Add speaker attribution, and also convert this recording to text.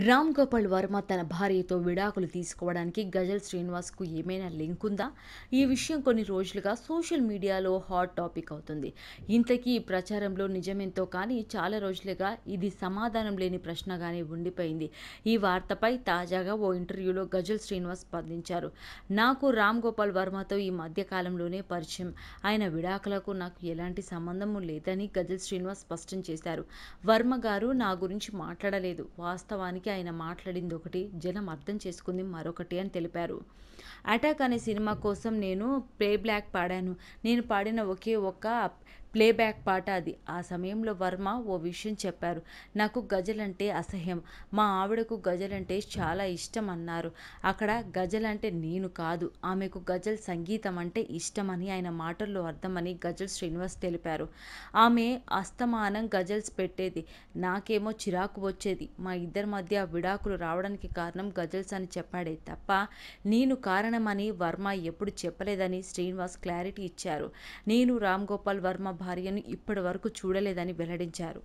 Speaker 1: రామ్ గోపాల్ వర్మ తన భార్యతో విడాకులు తీసుకోవడానికి గజల్ శ్రీనివాస్కు ఏమైనా లింక్ ఉందా ఈ విషయం కొన్ని రోజులుగా సోషల్ మీడియాలో హాట్ టాపిక్ అవుతుంది ఇంతకీ ఈ ప్రచారంలో నిజమేంతో కానీ చాలా రోజులుగా ఇది సమాధానం లేని ప్రశ్నగానే ఉండిపోయింది ఈ వార్తపై తాజాగా ఓ ఇంటర్వ్యూలో గజల్ శ్రీనివాస్ స్పందించారు నాకు రామ్ గోపాల్ వర్మతో ఈ మధ్యకాలంలోనే పరిచయం ఆయన విడాకులకు నాకు ఎలాంటి సంబంధము లేదని గజల్ శ్రీనివాస్ స్పష్టం చేశారు వర్మ గారు నా గురించి మాట్లాడలేదు వాస్తవానికి ఆయన మాట్లాడింది ఒకటి జనం అర్థం చేసుకుంది మరొకటి అని తెలిపారు అటాక్ అనే సినిమా కోసం నేను ప్లే బ్లాక్ పాడాను నేను పాడిన ఒకే ఒక్క ప్లేబ్యాక్ పాట అది ఆ సమయంలో వర్మ ఓ విషయం చెప్పారు నాకు గజలంటే అసహ్యం మా ఆవిడకు గజలంటే చాలా ఇష్టం అన్నారు అక్కడ గజలంటే నేను కాదు ఆమెకు గజల్ సంగీతం అంటే ఇష్టమని ఆయన మాటల్లో అర్థమని గజల్ శ్రీనివాస్ తెలిపారు ఆమె అస్తమానం గజల్స్ పెట్టేది నాకేమో చిరాకు వచ్చేది మా ఇద్దరి మధ్య విడాకులు రావడానికి కారణం గజల్స్ అని చెప్పాడే తప్ప నేను కారణం కారణమని వర్మ ఎప్పుడు చెప్పలేదని శ్రీనివాస్ క్లారిటీ ఇచ్చారు నేను రామ్ గోపాల్ వర్మ భార్యను ఇప్పటి వరకు చూడలేదని వెల్లడించారు